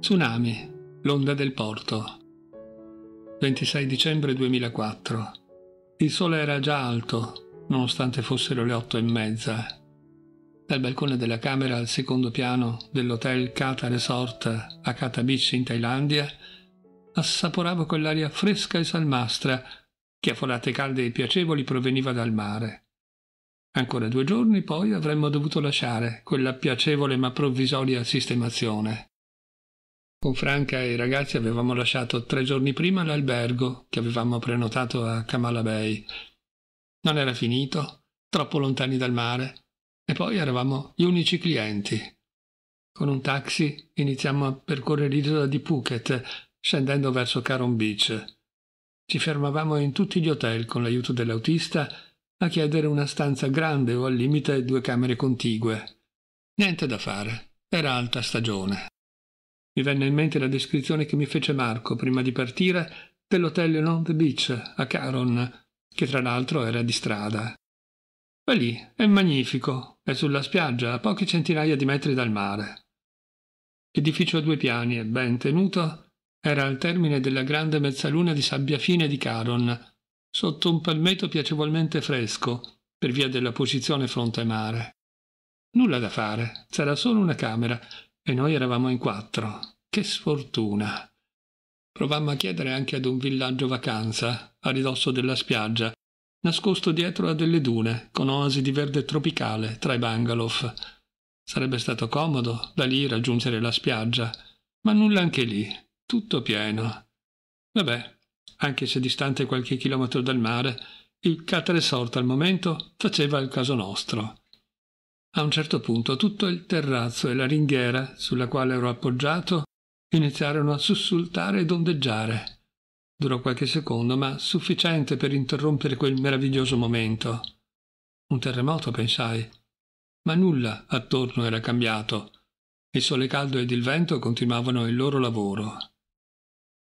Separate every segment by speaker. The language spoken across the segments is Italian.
Speaker 1: Tsunami, l'onda del porto. 26 dicembre 2004. Il sole era già alto, nonostante fossero le otto e mezza. Dal balcone della camera al secondo piano dell'hotel Kata Resort a Kata Beach in Thailandia, assaporavo quell'aria fresca e salmastra che a forate calde e piacevoli proveniva dal mare. Ancora due giorni poi avremmo dovuto lasciare quella piacevole ma provvisoria sistemazione. Con Franca e i ragazzi avevamo lasciato tre giorni prima l'albergo che avevamo prenotato a Kamala Bay. Non era finito, troppo lontani dal mare, e poi eravamo gli unici clienti. Con un taxi iniziamo a percorrere l'isola di Phuket, scendendo verso Caron Beach. Ci fermavamo in tutti gli hotel con l'aiuto dell'autista a chiedere una stanza grande o al limite due camere contigue. Niente da fare, era alta stagione. Mi venne in mente la descrizione che mi fece Marco prima di partire dell'hotel on the beach a Caron, che tra l'altro era di strada. Va lì, è magnifico, è sulla spiaggia, a poche centinaia di metri dal mare. L'edificio a due piani e ben tenuto, era al termine della grande mezzaluna di sabbia fine di Caron, sotto un palmetto piacevolmente fresco, per via della posizione fronte mare. Nulla da fare, c'era solo una camera, e noi eravamo in quattro. Che sfortuna! Provammo a chiedere anche ad un villaggio vacanza, a ridosso della spiaggia, nascosto dietro a delle dune, con oasi di verde tropicale tra i bungalow. Sarebbe stato comodo da lì raggiungere la spiaggia, ma nulla anche lì, tutto pieno. Vabbè, anche se distante qualche chilometro dal mare, il Catresort al momento faceva il caso nostro. A un certo punto tutto il terrazzo e la ringhiera sulla quale ero appoggiato iniziarono a sussultare ed ondeggiare. Durò qualche secondo, ma sufficiente per interrompere quel meraviglioso momento. Un terremoto, pensai. Ma nulla attorno era cambiato. Il sole caldo ed il vento continuavano il loro lavoro.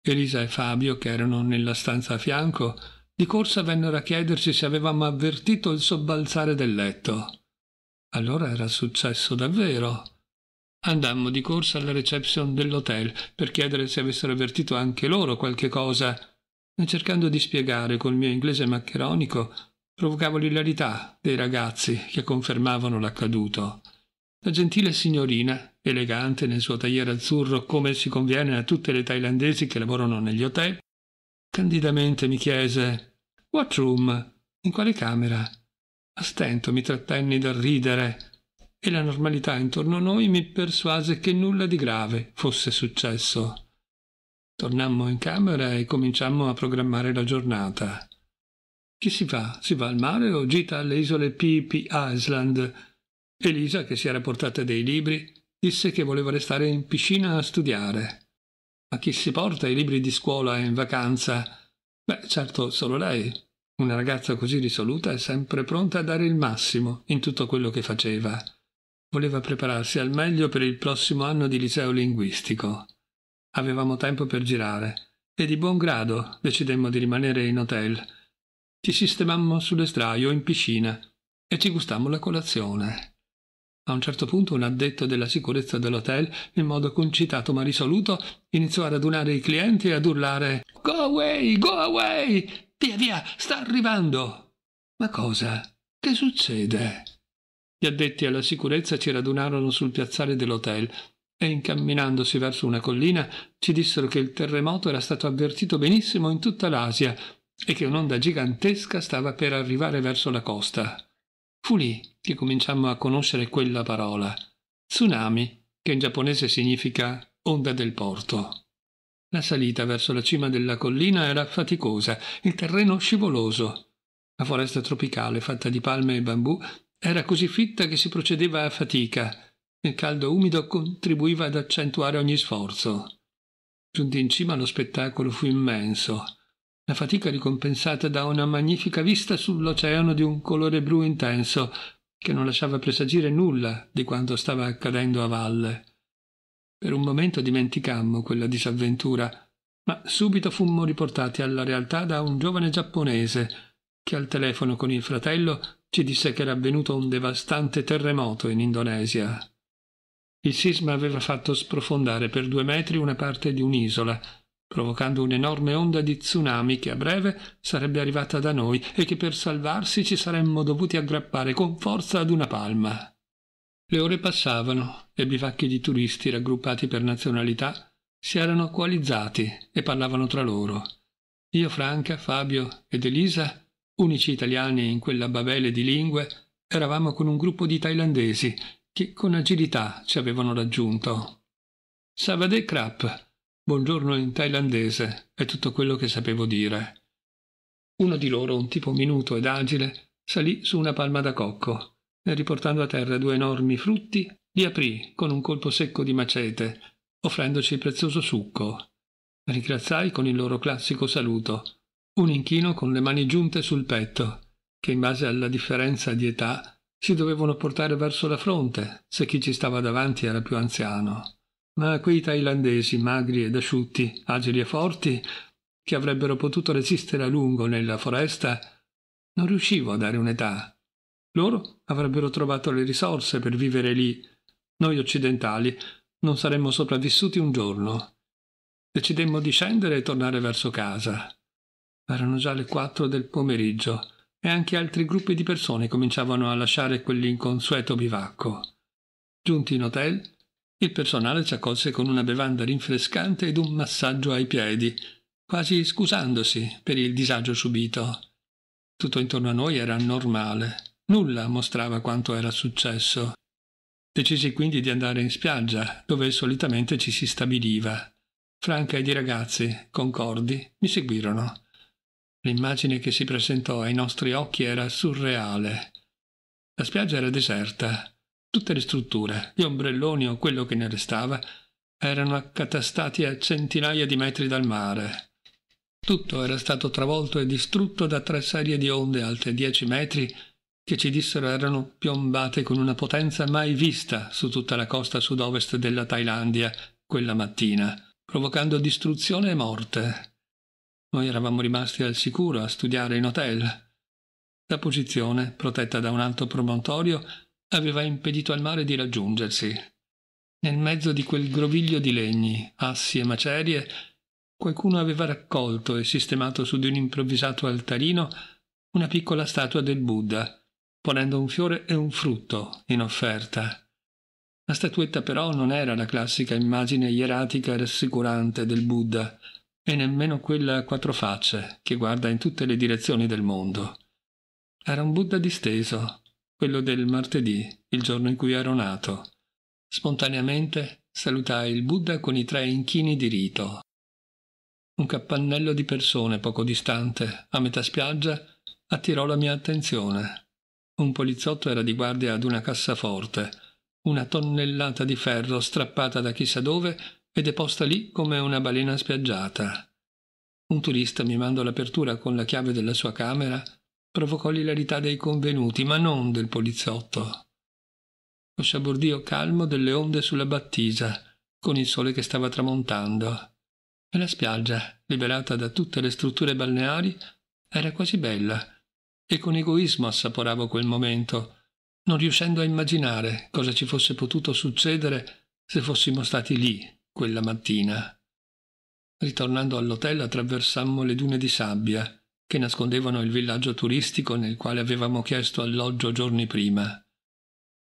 Speaker 1: Elisa e Fabio, che erano nella stanza a fianco, di corsa vennero a chiedersi se avevamo avvertito il sobbalzare del letto. Allora era successo davvero. Andammo di corsa alla reception dell'hotel per chiedere se avessero avvertito anche loro qualche cosa, e cercando di spiegare col mio inglese maccheronico provocavo l'ilarità dei ragazzi che confermavano l'accaduto. La gentile signorina, elegante nel suo tagliere azzurro come si conviene a tutte le thailandesi che lavorano negli hotel, candidamente mi chiese What room? In quale camera? A stento mi trattenni dal ridere e la normalità intorno a noi mi persuase che nulla di grave fosse successo. Tornammo in camera e cominciammo a programmare la giornata. Chi si fa? Si va al mare o gita alle isole P.P. Island? Elisa, che si era portata dei libri, disse che voleva restare in piscina a studiare. Ma chi si porta i libri di scuola in vacanza? Beh, certo, solo lei. Una ragazza così risoluta e sempre pronta a dare il massimo in tutto quello che faceva. Voleva prepararsi al meglio per il prossimo anno di liceo linguistico. Avevamo tempo per girare e di buon grado decidemmo di rimanere in hotel. Ci sistemammo sull'estraio in piscina e ci gustammo la colazione. A un certo punto un addetto della sicurezza dell'hotel, in modo concitato ma risoluto, iniziò a radunare i clienti e ad urlare Go away, go away! Via, via, sta arrivando. Ma cosa? Che succede? Gli addetti alla sicurezza ci radunarono sul piazzale dell'hotel e incamminandosi verso una collina ci dissero che il terremoto era stato avvertito benissimo in tutta l'Asia e che un'onda gigantesca stava per arrivare verso la costa. Fu lì che cominciammo a conoscere quella parola, tsunami, che in giapponese significa onda del porto. La salita verso la cima della collina era faticosa, il terreno scivoloso. La foresta tropicale, fatta di palme e bambù, era così fitta che si procedeva a fatica. Il caldo umido contribuiva ad accentuare ogni sforzo. Giunti in cima lo spettacolo fu immenso. La fatica ricompensata da una magnifica vista sull'oceano di un colore blu intenso, che non lasciava presagire nulla di quanto stava accadendo a valle. Per un momento dimenticammo quella disavventura, ma subito fummo riportati alla realtà da un giovane giapponese che al telefono con il fratello ci disse che era avvenuto un devastante terremoto in Indonesia. Il sisma aveva fatto sprofondare per due metri una parte di un'isola, provocando un'enorme onda di tsunami che a breve sarebbe arrivata da noi e che per salvarsi ci saremmo dovuti aggrappare con forza ad una palma. Le ore passavano e bivacchi di turisti raggruppati per nazionalità si erano coalizzati e parlavano tra loro. Io, Franca, Fabio ed Elisa, unici italiani in quella babele di lingue, eravamo con un gruppo di thailandesi che con agilità ci avevano raggiunto. Savade Krap, buongiorno in thailandese, è tutto quello che sapevo dire. Uno di loro, un tipo minuto ed agile, salì su una palma da cocco e riportando a terra due enormi frutti, li aprì con un colpo secco di macete, offrendoci il prezioso succo. Ringraziai con il loro classico saluto, un inchino con le mani giunte sul petto, che in base alla differenza di età si dovevano portare verso la fronte, se chi ci stava davanti era più anziano. Ma quei thailandesi, magri ed asciutti, agili e forti, che avrebbero potuto resistere a lungo nella foresta, non riuscivo a dare un'età loro avrebbero trovato le risorse per vivere lì. Noi occidentali non saremmo sopravvissuti un giorno. Decidemmo di scendere e tornare verso casa. Erano già le quattro del pomeriggio e anche altri gruppi di persone cominciavano a lasciare quell'inconsueto bivacco. Giunti in hotel, il personale ci accolse con una bevanda rinfrescante ed un massaggio ai piedi, quasi scusandosi per il disagio subito. Tutto intorno a noi era normale. Nulla mostrava quanto era successo. Decisi quindi di andare in spiaggia, dove solitamente ci si stabiliva. Franca ed i ragazzi, concordi, mi seguirono. L'immagine che si presentò ai nostri occhi era surreale. La spiaggia era deserta. Tutte le strutture, gli ombrelloni o quello che ne restava, erano accatastati a centinaia di metri dal mare. Tutto era stato travolto e distrutto da tre serie di onde alte dieci metri che ci dissero erano piombate con una potenza mai vista su tutta la costa sud-ovest della Thailandia quella mattina, provocando distruzione e morte. Noi eravamo rimasti al sicuro a studiare in hotel. La posizione, protetta da un alto promontorio, aveva impedito al mare di raggiungersi. Nel mezzo di quel groviglio di legni, assi e macerie, qualcuno aveva raccolto e sistemato su di un improvvisato altarino una piccola statua del Buddha, ponendo un fiore e un frutto in offerta. La statuetta però non era la classica immagine ieratica e rassicurante del Buddha, e nemmeno quella a quattro facce che guarda in tutte le direzioni del mondo. Era un Buddha disteso, quello del martedì, il giorno in cui ero nato. Spontaneamente salutai il Buddha con i tre inchini di rito. Un cappannello di persone poco distante, a metà spiaggia, attirò la mia attenzione. Un poliziotto era di guardia ad una cassaforte, una tonnellata di ferro strappata da chissà dove e deposta lì come una balena spiaggiata. Un turista, mimando l'apertura con la chiave della sua camera, provocò l'ilarità dei convenuti, ma non del poliziotto. Lo sciabordio calmo delle onde sulla battisa, con il sole che stava tramontando. E la spiaggia, liberata da tutte le strutture balneari, era quasi bella, e con egoismo assaporavo quel momento, non riuscendo a immaginare cosa ci fosse potuto succedere se fossimo stati lì quella mattina. Ritornando all'hotel attraversammo le dune di sabbia che nascondevano il villaggio turistico nel quale avevamo chiesto alloggio giorni prima.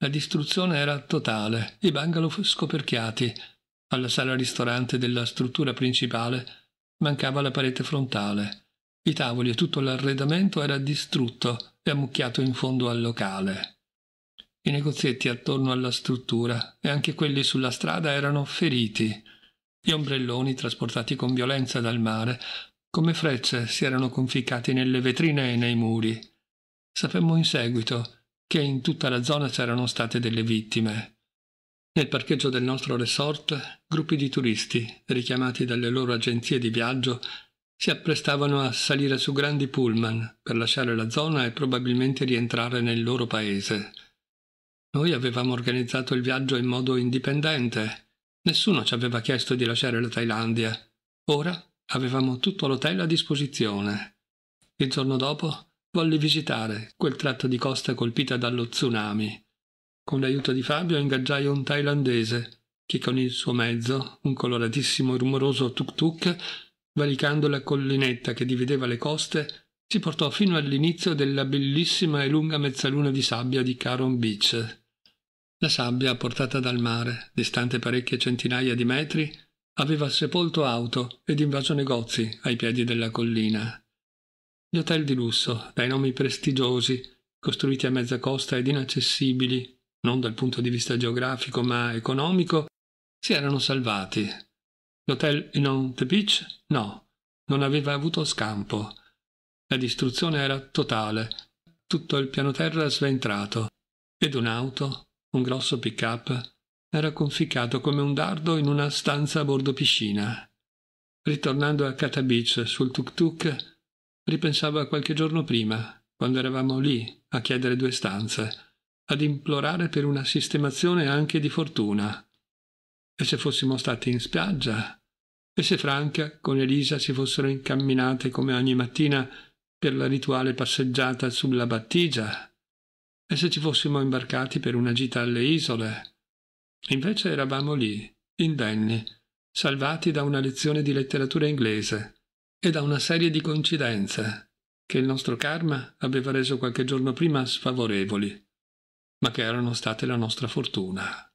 Speaker 1: La distruzione era totale, i bungalow scoperchiati. Alla sala ristorante della struttura principale mancava la parete frontale i tavoli e tutto l'arredamento era distrutto e ammucchiato in fondo al locale. I negozietti attorno alla struttura e anche quelli sulla strada erano feriti. Gli ombrelloni trasportati con violenza dal mare, come frecce, si erano conficcati nelle vetrine e nei muri. Sapemmo in seguito che in tutta la zona c'erano state delle vittime. Nel parcheggio del nostro resort, gruppi di turisti, richiamati dalle loro agenzie di viaggio, si apprestavano a salire su grandi pullman per lasciare la zona e probabilmente rientrare nel loro paese. Noi avevamo organizzato il viaggio in modo indipendente. Nessuno ci aveva chiesto di lasciare la Thailandia. Ora avevamo tutto l'hotel a disposizione. Il giorno dopo volli visitare quel tratto di costa colpita dallo tsunami. Con l'aiuto di Fabio ingaggiai un thailandese che con il suo mezzo, un coloratissimo e rumoroso tuk-tuk, valicando la collinetta che divideva le coste, si portò fino all'inizio della bellissima e lunga mezzaluna di sabbia di Caron Beach. La sabbia portata dal mare, distante parecchie centinaia di metri, aveva sepolto auto ed invaso negozi ai piedi della collina. Gli hotel di lusso, dai nomi prestigiosi, costruiti a mezza costa ed inaccessibili, non dal punto di vista geografico ma economico, si erano salvati L'hotel in on the beach? No, non aveva avuto scampo. La distruzione era totale, tutto il piano terra sventrato, ed un'auto, un grosso pick-up, era conficcato come un dardo in una stanza a bordo piscina. Ritornando a Cata Beach sul tuk-tuk, ripensavo a qualche giorno prima, quando eravamo lì a chiedere due stanze, ad implorare per una sistemazione anche di fortuna e se fossimo stati in spiaggia, e se Franca con Elisa si fossero incamminate come ogni mattina per la rituale passeggiata sulla battigia, e se ci fossimo imbarcati per una gita alle isole. Invece eravamo lì, indenni, salvati da una lezione di letteratura inglese e da una serie di coincidenze che il nostro karma aveva reso qualche giorno prima sfavorevoli, ma che erano state la nostra fortuna.